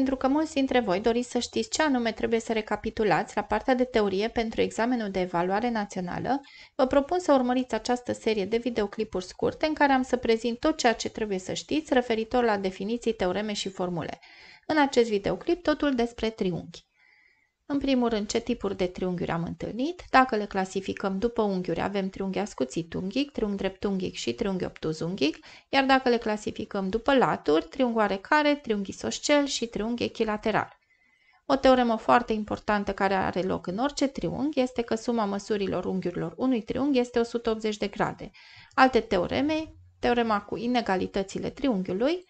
Pentru că mulți dintre voi doriți să știți ce anume trebuie să recapitulați la partea de teorie pentru examenul de evaluare națională, vă propun să urmăriți această serie de videoclipuri scurte în care am să prezint tot ceea ce trebuie să știți referitor la definiții, teoreme și formule. În acest videoclip totul despre triunghi. În primul rând, ce tipuri de triunghiuri am întâlnit. Dacă le clasificăm după unghiuri, avem triunghi ascuțit unghic, triunghi unghic și triunghi obtuz unghic, iar dacă le clasificăm după laturi, triunghi oarecare, triunghi soscel și triunghi echilateral. O teoremă foarte importantă care are loc în orice triunghi este că suma măsurilor unghiurilor unui triunghi este 180 de grade. Alte teoreme, teorema cu inegalitățile triunghiului,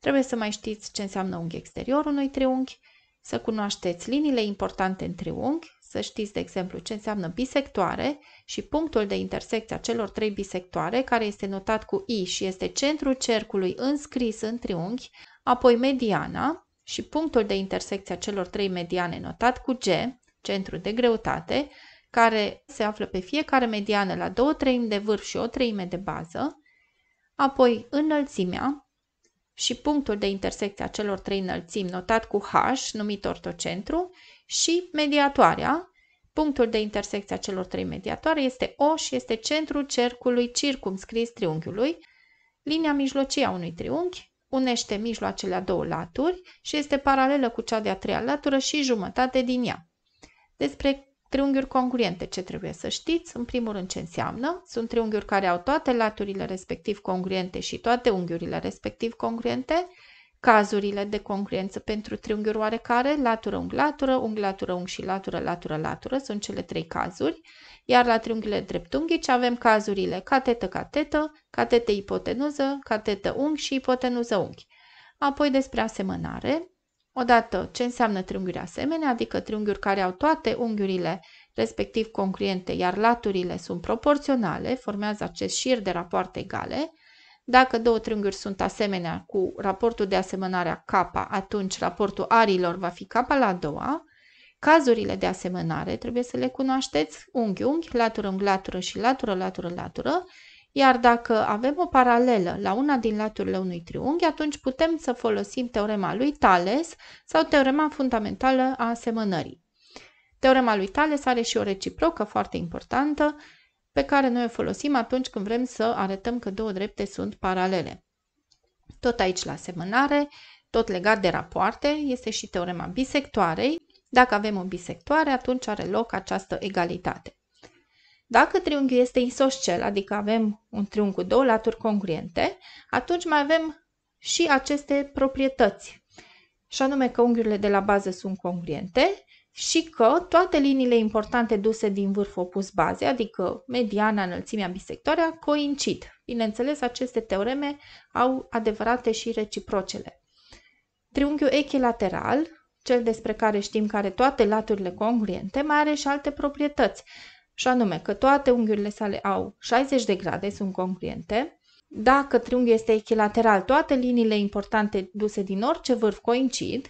trebuie să mai știți ce înseamnă unghi exterior unui triunghi, să cunoașteți liniile importante în triunghi, să știți, de exemplu, ce înseamnă bisectoare și punctul de intersecție a celor trei bisectoare, care este notat cu I și este centrul cercului înscris în triunghi, apoi mediana și punctul de intersecție a celor trei mediane notat cu G, centru de greutate, care se află pe fiecare mediană la două treimi de vârf și o treime de bază, apoi înălțimea, și punctul de intersecție a celor trei înălțimi notat cu H, numit ortocentru, și mediatoarea. Punctul de intersecție a celor trei mediatoare este O și este centrul cercului circumscris triunghiului. Linia mijlocie a unui triunghi unește mijloacele a două laturi și este paralelă cu cea de-a treia latură și jumătate din ea. Despre Triunghiuri congruente, ce trebuie să știți? În primul rând ce înseamnă? Sunt triunghiuri care au toate laturile respectiv congruente și toate unghiurile respectiv congruente, cazurile de congruență pentru triunghiuri oarecare, latură, unghi, latură, unghi, latură, unghi și latură, latură, latură, sunt cele trei cazuri. Iar la triunghiile dreptunghici avem cazurile catetă, catetă, catetă, ipotenuză, catetă, unghi și ipotenuză, unghi. Apoi despre asemănare, Odată, ce înseamnă triunghiuri asemenea, adică triunghiuri care au toate unghiurile respectiv congruente, iar laturile sunt proporționale, formează acest șir de rapoarte egale. Dacă două triunghiuri sunt asemenea cu raportul de asemănare a K, atunci raportul arilor va fi K la a doua. Cazurile de asemănare trebuie să le cunoașteți, unghi-unghi, latură-unghi, latură și latură-latură-latură iar dacă avem o paralelă la una din laturile unui triunghi, atunci putem să folosim teorema lui Thales sau teorema fundamentală a asemănării. Teorema lui Thales are și o reciprocă foarte importantă, pe care noi o folosim atunci când vrem să arătăm că două drepte sunt paralele. Tot aici la asemănare, tot legat de rapoarte, este și teorema bisectoarei. Dacă avem o bisectoare, atunci are loc această egalitate. Dacă triunghiul este isoscel, adică avem un triunghi cu două laturi congruente, atunci mai avem și aceste proprietăți, și anume că unghiurile de la bază sunt congruente și că toate liniile importante duse din vârf opus baze, adică mediana, înălțimea, bisectoarea, coincid. Bineînțeles, aceste teoreme au adevărate și reciprocele. Triunghiul echilateral, cel despre care știm că are toate laturile congruente, mai are și alte proprietăți și anume că toate unghiurile sale au 60 de grade, sunt congruente, dacă triunghiul este echilateral, toate liniile importante duse din orice vârf coincid,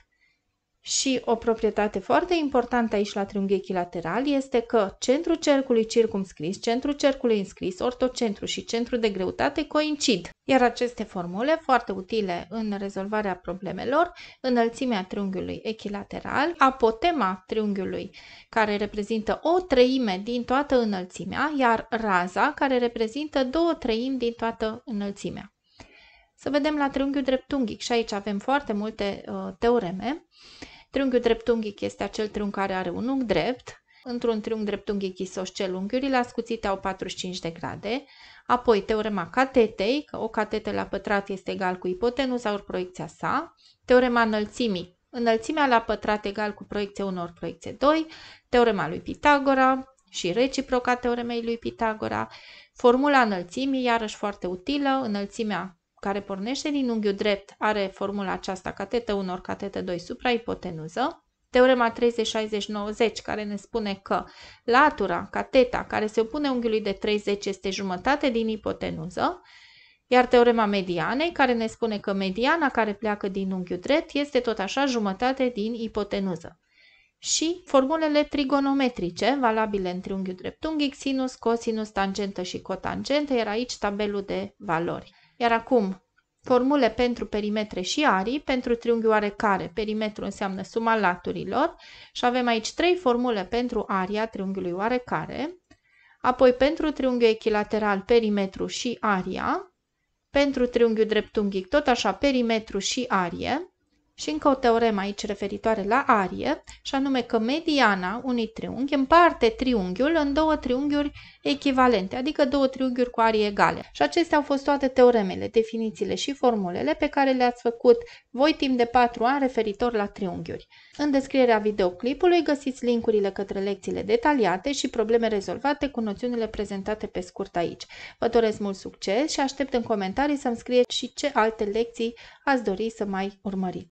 și o proprietate foarte importantă aici la triunghi echilateral este că centrul cercului circumscris, centrul cercului înscris, ortocentru și centrul de greutate coincid. Iar aceste formule, foarte utile în rezolvarea problemelor, înălțimea triunghiului echilateral, apotema triunghiului, care reprezintă o treime din toată înălțimea, iar raza, care reprezintă două treimi din toată înălțimea. Să vedem la triunghiul dreptunghic și aici avem foarte multe uh, teoreme. Triunghiul dreptunghic este acel triunghi care are un unghi drept. Într-un triunghi dreptunghic isoscel unghiurile ascuțite au 45 de grade. Apoi teorema catetei, că o catetă la pătrat este egal cu ipotenuza ori proiecția sa. Teorema înălțimii, înălțimea la pătrat egal cu proiecție 1 ori proiecție 2. Teorema lui Pitagora și reciproca teoremei lui Pitagora. Formula înălțimii, iarăși foarte utilă, înălțimea care pornește din unghiul drept are formula aceasta catetă 1 ori catetă 2 supraipotenuză. Teorema 30-60-90 care ne spune că latura, cateta, care se opune unghiului de 30 este jumătate din ipotenuză, iar teorema medianei care ne spune că mediana care pleacă din unghiul drept este tot așa jumătate din ipotenuză. Și formulele trigonometrice valabile în triunghiul dreptunghic, sinus, cosinus, tangentă și cotangentă, iar aici tabelul de valori. Iar acum, formule pentru perimetre și arii, pentru triunghiul oarecare, perimetru înseamnă suma laturilor și avem aici trei formule pentru aria triunghiului oarecare, apoi pentru triunghiul echilateral, perimetru și aria, pentru triunghiul dreptunghic, tot așa, perimetru și arie, și încă o teoremă aici referitoare la arie, și anume că mediana unui triunghi împarte triunghiul în două triunghiuri echivalente, adică două triunghiuri cu arie egale. Și acestea au fost toate teoremele, definițiile și formulele pe care le-ați făcut voi timp de 4 ani referitor la triunghiuri. În descrierea videoclipului găsiți linkurile către lecțiile detaliate și probleme rezolvate cu noțiunile prezentate pe scurt aici. Vă doresc mult succes și aștept în comentarii să-mi scrieți și ce alte lecții ați dori să mai urmăriți.